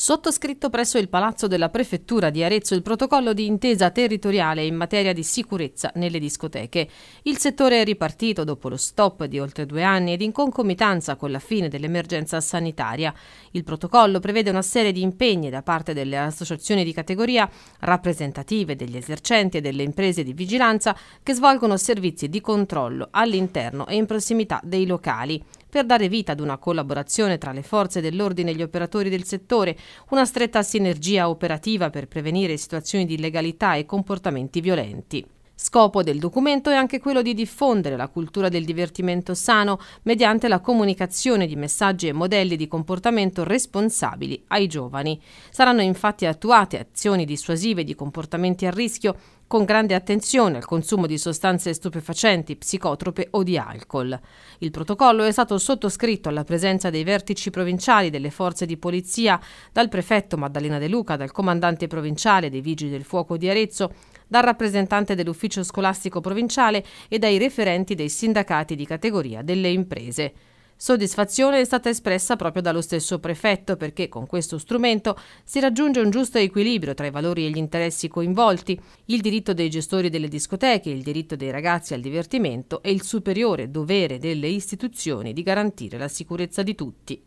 sottoscritto presso il Palazzo della Prefettura di Arezzo il protocollo di intesa territoriale in materia di sicurezza nelle discoteche. Il settore è ripartito dopo lo stop di oltre due anni ed in concomitanza con la fine dell'emergenza sanitaria. Il protocollo prevede una serie di impegni da parte delle associazioni di categoria rappresentative degli esercenti e delle imprese di vigilanza che svolgono servizi di controllo all'interno e in prossimità dei locali per dare vita ad una collaborazione tra le forze dell'ordine e gli operatori del settore, una stretta sinergia operativa per prevenire situazioni di illegalità e comportamenti violenti. Scopo del documento è anche quello di diffondere la cultura del divertimento sano mediante la comunicazione di messaggi e modelli di comportamento responsabili ai giovani. Saranno infatti attuate azioni dissuasive di comportamenti a rischio con grande attenzione al consumo di sostanze stupefacenti, psicotrope o di alcol. Il protocollo è stato sottoscritto alla presenza dei vertici provinciali delle forze di polizia, dal prefetto Maddalena De Luca, dal comandante provinciale dei Vigili del Fuoco di Arezzo, dal rappresentante dell'ufficio scolastico provinciale e dai referenti dei sindacati di categoria delle imprese. Soddisfazione è stata espressa proprio dallo stesso prefetto perché con questo strumento si raggiunge un giusto equilibrio tra i valori e gli interessi coinvolti, il diritto dei gestori delle discoteche, il diritto dei ragazzi al divertimento e il superiore dovere delle istituzioni di garantire la sicurezza di tutti.